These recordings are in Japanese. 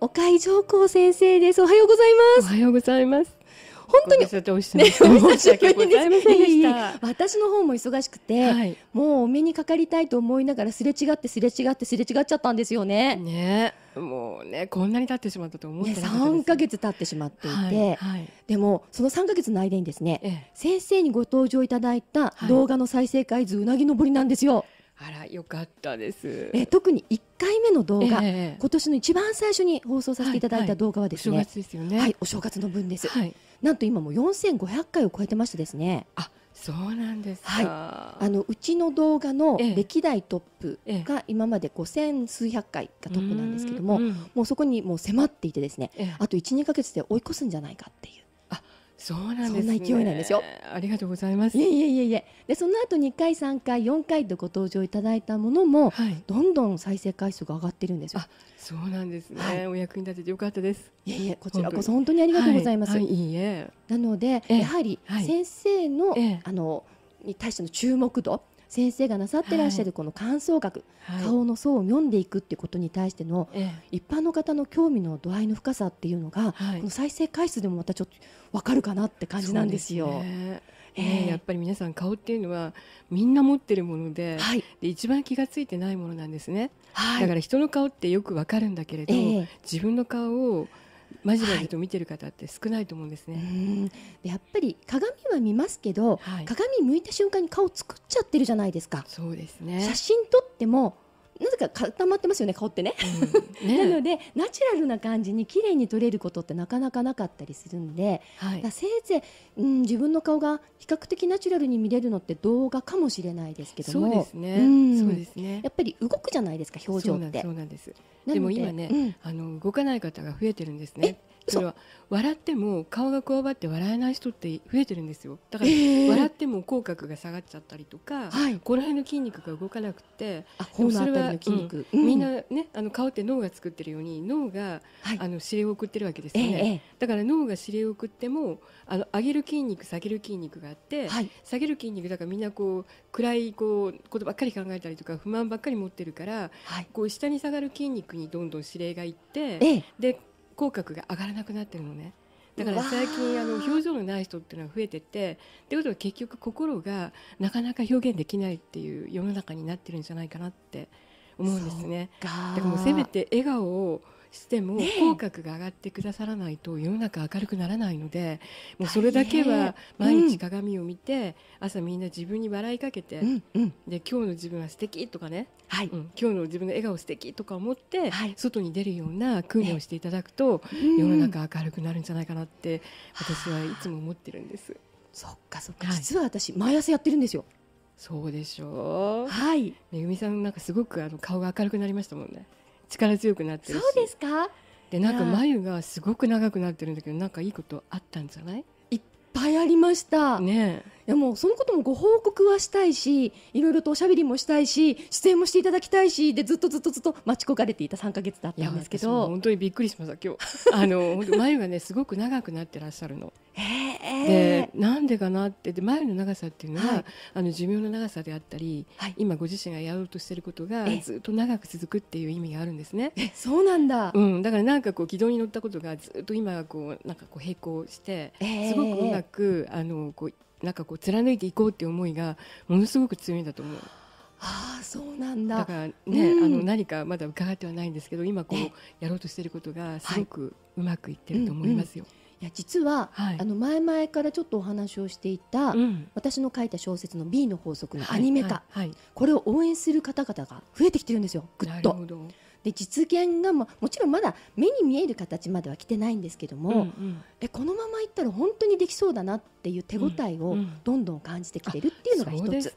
岡井上皇先生ですおはようございますおはようございます本当に、ね、お久しぶりです私の方も忙しくて、はい、もうお目にかかりたいと思いながらすれ違ってすれ違ってすれ違っちゃったんですよね。ねもうねこんなに経ってしまったと思ってなか3か月経ってしまっていて、はいはい、でもその三か月の間にですね、ええ、先生にご登場いただいた動画の再生回数うなぎ登りなんですよ。あらよかったです。え特に一回目の動画、えー、今年の一番最初に放送させていただいた動画はですね、はいはい、お正月ですよね。はい、お正月の分です。はい、なんと今も四千五百回を超えてましてですね。あ、そうなんですはい。あのうちの動画の歴代トップが今まで五千数百回がトップなんですけども、えーもうそこにもう迫っていてですね、あと一二か月で追い越すんじゃないかっていう。そうなんです、ね、そんな勢いなんですよありがとうございますいえいえいえでその後二回三回四回とご登場いただいたものも、はい、どんどん再生回数が上がってるんですよそうなんですね、はい、お役に立ててよかったですいえいえこちらこそ本当にありがとうございます、はい、いいえなのでやはり先生の、あのに対しての注目度先生がなさってらっしゃるこの感想学、はい、顔の層を読んでいくっていうことに対しての、一般の方の興味の度合いの深さっていうのが、はい、この再生回数でもまたちょっとわかるかなって感じなんですよ。えね、やっぱり皆さん顔っていうのはみんな持ってるものではい、で一番気が付いてないものなんですね、はい、だから人の顔ってよくわかるんだけれど、えー、自分の顔をマジで見てる方って少ないと思うんですね、はい、やっぱり鏡は見ますけど、はい、鏡向いた瞬間に顔作っちゃってるじゃないですかそうですね写真撮ってもなぜか固まってますよね顔ってねうん、ねなのでナチュラルな感じに綺麗に撮れることってなかなかなかったりするんで、はい、だせいぜい、うん、自分の顔が比較的ナチュラルに見れるのって動画かもしれないですけどもそうですねそうですねやっぱり動くじゃないですか表情ってそうなんですでも今ね、うん、あの動かない方が増えてるんですねそれは笑っても顔がこわばって笑えない人って増えてるんですよだから、笑っても口角が下がっちゃったりとか、はい、この辺の筋肉が動かなくてあそれは、うんうん、みんなねあの顔って脳が作ってるように脳が、はい、あの指令を送ってるわけですよね、えー、だから脳が指令を送ってもあの上げる筋肉下げる筋肉があって、はい、下げる筋肉だからみんなこう暗いこうことばっかり考えたりとか不満ばっかり持ってるから、こう下に下がる筋肉にどんどん指令がいって、えー、で口角が上がらなくなってるのねだから最近あの表情のない人っていうのは増えててってことは結局心がなかなか表現できないっていう世の中になってるんじゃないかなって思うんですねだからもうせめて笑顔をしても口角が上がってくださらないと世の中明るくならないのでもうそれだけは毎日鏡を見て、朝みんな自分に笑いかけて、で今日の自分は素敵とかね、うん、今日の自分の笑顔素敵とか思って、外に出るような訓練をしていただくと、世の中明るくなるんじゃないかなって私はいつも思ってるんです。そっかそっか、実は私毎朝やってるんですよそうでしょうはいめぐみさんなんかすごくあの顔が明るくなりましたもんね力強くなってるそうですかでなんか眉がすごく長くなってるんだけどなんかいいことあったんじゃないいっぱいありましたねいやもうそのこともご報告はしたいしいろいろとおしゃべりもしたいし出演もしていただきたいしでずっとずっとずっと待ち焦がれていた3か月だったんですけど本当にびっくりしました今日あの眉がねすごく長くなってらっしゃるの。へ えでなんでかなってで眉の長さっていうのは、はい、あの寿命の長さであったり、はい、今ご自身がやろうとしていることがずっと長く続くっていう意味があるんですね。そうなんだ、うん、だからなんかこう軌道に乗ったことがずっと今こうなんかこう並行してすごくうまくあのこうなんかこう貫いていこうっていう思いがものすごく強いんだと思う。ああそうなんだだからね、うん、あの何かまだ伺ってはないんですけど今こうやろうとしていることがすごくうまくいってると思いますよ。うんうんいや実は、はい、あの前々からちょっとお話をしていた、うん、私の書いた小説の B の法則のアニメ化、はいはい、これを応援する方々が増えてきてるんですよぐっと。で実現が、ま、もちろんまだ目に見える形までは来てないんですけども、うんうん、えこのままいったら本当にできそうだなっていう手応えをどんどん感じてきてるっていうのが一つ、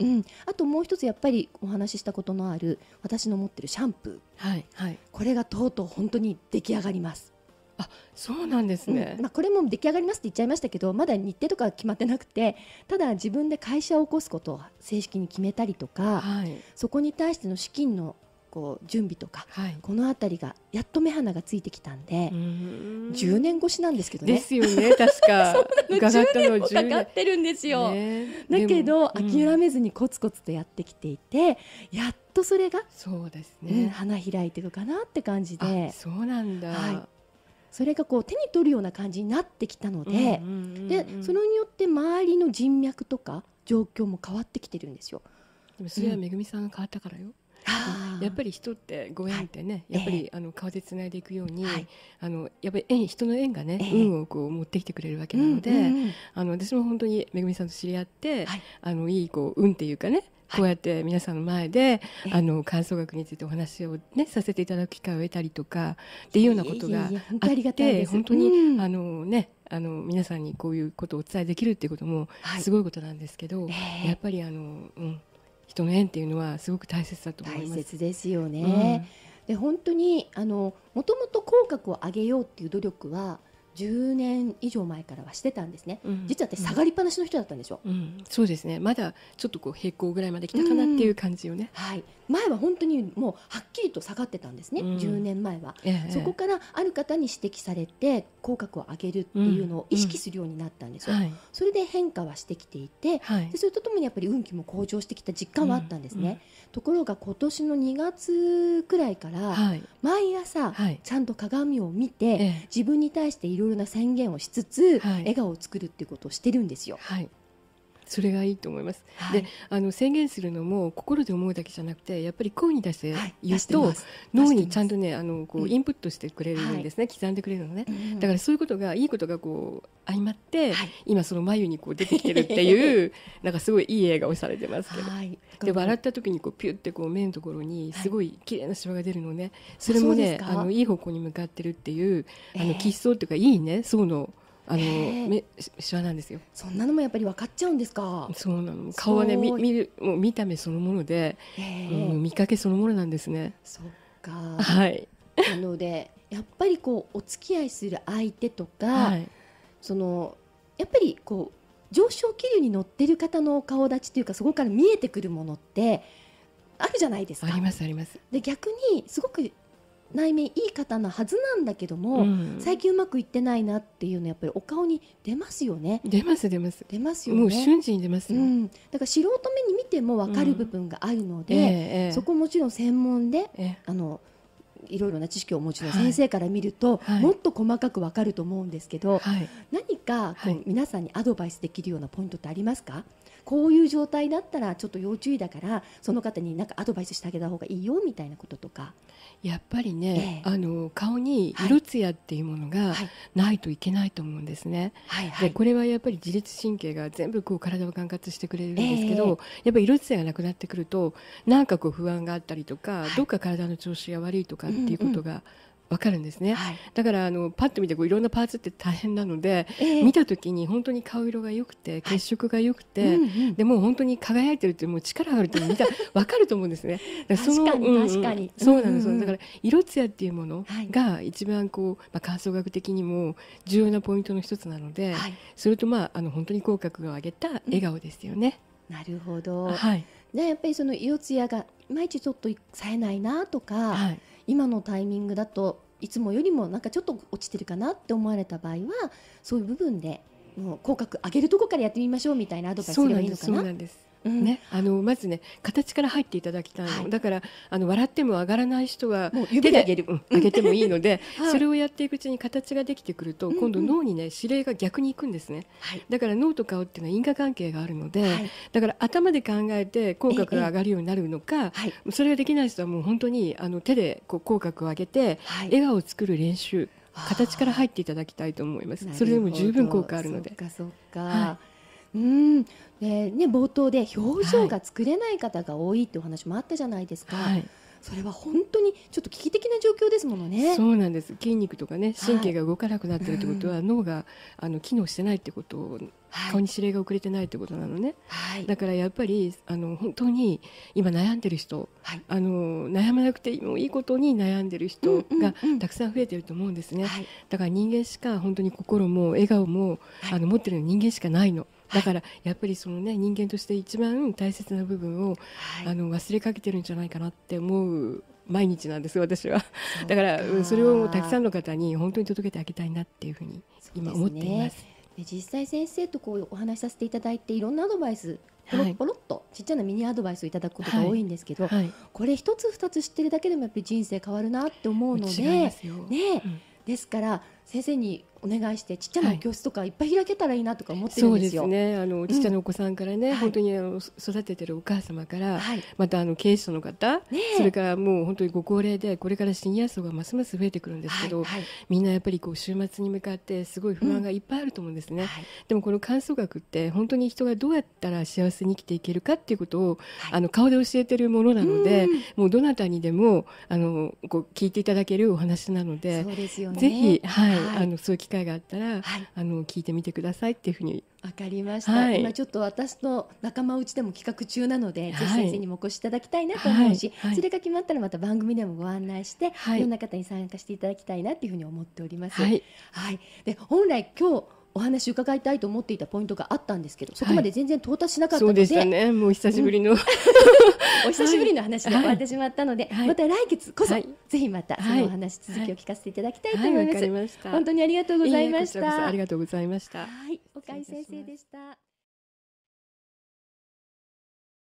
うん、うん、あともう一つやっぱりお話ししたことのある私の持ってるシャンプー、はいはい、これがとうとう本当に出来上がります。あそうなんですね、うん、まあ、これも出来上がりますって言っちゃいましたけどまだ日程とか決まってなくてただ自分で会社を起こすことを正式に決めたりとか、はい、そこに対しての資金のこう準備とか、はい、この辺りがやっと目鼻がついてきたんでん10年越しなんですけどね。ですよね確か 伺ったの10かかってるんですよ。ね、だけど、諦めずにコツコツとやってきていて、やっとそれがそうですね、うん、花開いてるかなって感じでそうなんだ、はい、それがこう手に取るような感じになってきたので,、でそれによって周りの人脈とか状況も変わってきてるんですよ。でもそれはめぐみさんが変わったからよ、うんやっぱり人ってご縁ってね、やっぱりあの顔でつないでいくように、あのやっぱり縁人の縁がね、運をこう持ってきてくれるわけなので、あの私も本当にめぐみさんと知り合って、い、あのいいこう運っていうかねこうやって皆さんの前で、はい、あの感想学についてお話を、ね、させていただく機会を得たりとかっていうようなことがあって本当に、うん、あのねあの皆さんにこういうことをお伝えできるっていうこともすごいことなんですけど、はい、やっぱりあの、うん、人の縁っていうのはすごく大切だと思います。大切ですよね、うん、で本当にあのもともと口角を上げようっていう努力は10年以上前からはしてたんですね、うん、実は私下がりっぱなしの人だったんでしょ、うんうん、そうですねまだちょっとこう平行ぐらいまで来たかなっていう感じよね、はい前は本当にもうはっきりと下がってたんですね、うん、10年前は、ええ、そこからある方に指摘されて口角を上げるっていうのを意識するようになったんですよ、はい、それで変化はしてきていて、はい、でそれとともにやっぱり運気も向上してきた実感はあったんですね、ところが今年の2月くらいから、毎朝ちゃんと鏡を見て、自分に対していろいろうの宣言をしつつ、はい、笑顔を作るっていうことをしてるんですよ。はい、それがいいと思います、はい、であの宣言するのも心で思うだけじゃなくてやっぱり声に出して言うと、脳にちゃんとねあのこうインプットしてくれるんですね、うん、刻んでくれるのね、だからそういうことがいいことがこう相まって、はい、今その眉にこう出てきてるっていう なんかすごいいい映画をされてますけど、はい、で笑った時にこうピュってこう目のところにすごい綺麗なシワが出るのね、それもねあのいい方向に向かってるっていうあの吉相というかいいね層のあの、めしわなんですよそんなのもやっぱり分かっちゃうんですかそうなの顔はねみ、見るもう見た目そのもので、えー、うん、見かけそのものなんですねそっかはいなのでやっぱりこうお付き合いする相手とか、はい、そのやっぱりこう上昇気流に乗ってる方の顔立ちというかそこから見えてくるものってあるじゃないですかありますありますで逆にすごく内面いい方なはずなんだけども、うん、最近うまくいってないなっていうのやっぱりお顔に出ますよね出ます出ます出ますよ、ね、もう瞬時に出ますよ、うん、だから素人目に見ても分かる部分があるので、うんえそこもちろん専門で、え、あのいろいろな知識をお持ちの先生から見ると、はい、もっと細かく分かると思うんですけど、はい、何かこう、皆さんにアドバイスできるようなポイントってありますかこういう状態だったらちょっと要注意だからその方になんかアドバイスしてあげた方がいいよみたいなこととかやっぱりね、ええ、あの顔に色艶っていうものがないといけないと思うんですね、はいはい、でこれはやっぱり自律神経が全部こう体を管轄してくれるんですけど、え、やっぱり色艶がなくなってくるとなんかこう不安があったりとか、はい、どっか体の調子が悪いとかっていうことが、うんうんわかるんですね、はい、だからあのパッと見てこういろんなパーツって大変なので、えー、見た時に本当に顔色が良くて血色が良くて、はいうんうん、でも本当に輝いてるってもう力があるって見た わかると思うんですね。その確かに、うんうん、確かに、そうなんです、うんうん、だから色艶っていうものが一番こう、まあ、感想学的にも重要なポイントの一つなので、はい、それとまああの本当に口角を上げた笑顔ですよね。うん、なるほど、はい、でやっぱりその色艶がいまいちちょっとさえないなとか、はい、今のタイミングだといつもよりもなんかちょっと落ちてるかなって思われた場合はそういう部分でもう口角上げるとこからやってみましょうみたいなアドバイスすればいいのかな。そうなんですね、あのまずね形から入っていただきたいの、だからあの笑っても上がらない人は手で上げる、上げてもいいので、それをやっていくうちに形ができてくると今度脳にね指令が逆にいくんですね、だから脳と顔っていうのは因果関係があるので、だから頭で考えて口角が上がるようになるのか、それができない人はもう本当にあの手でこう口角を上げて、笑顔を作る練習形から入っていただきたいと思います。それでも十分効果あるので。そっかそっか。うんえね、冒頭で表情が作れない方が多いってお話もあったじゃないですか。はい、それは本当にちょっと危機的な状況ですものね。そうなんです。筋肉とかね、神経が動かなくなってるってことは、はいうん、脳があの機能してないってことはい、顔に指令が遅れてないってことなのね、はい、だからやっぱりあの本当に今悩んでる人、はい、あの悩まなくてもいいことに悩んでる人がたくさん増えてると思うんですね、だから人間しか本当に心も笑顔も、あの持ってるの人間しかないの、だからやっぱりそのね人間として一番大切な部分を、あの忘れかけてるんじゃないかなって思う毎日なんです私はだからそれをたくさんの方に本当に届けてあげたいなっていうふうに今思っています。で、ね、実際先生とこうお話しさせていただいていろんなアドバイスポロポロっとちっちゃなミニアドバイスをいただくことが多いんですけど、はいはい、これ一つ二つ知ってるだけでもやっぱり人生変わるなって思うのでね、うん、ですから先生にお願いしてちっちゃな教室とかいっぱい開けたらいいなとか思ってるんですよ。はい、ねあのちっちゃなお子さんからね、うん、本当にあの育ててるお母様から、はい、またあの経営者の方、ね、それからもう本当にご高齢でこれからシニア層がますます増えてくるんですけど、はい、みんなやっぱりこう週末に向かってすごい不安がいっぱいあると思うんですね。うん、でもこの感想学って本当に人がどうやったら幸せに生きていけるかっていうことを、あの顔で教えてるものなので、うもうどなたにでもあのこう聞いていただけるお話なので、そうですよね。ぜひはい、あのそういう会があったら、はい、あの聞いてみてくださいっていうふうに分かりました、はい、今ちょっと私の仲間内でも企画中なので、はい、ぜひ先生にもお越しいただきたいなと思うし、はい、それが決まったらまた番組でもご案内して、い、ろんな方に参加していただきたいなっていうふうに思っております。はい、で本来今日お話伺いたいと思っていたポイントがあったんですけどそこまで全然到達しなかったので、はい、でねもう久しぶりの、うん、お久しぶりの話で終わってしまったので、はい、また来月こそ、ぜひまたそのお話続きを聞かせていただきたいと思います、本当にありがとうございましたありがとうございましたはい岡井先生でした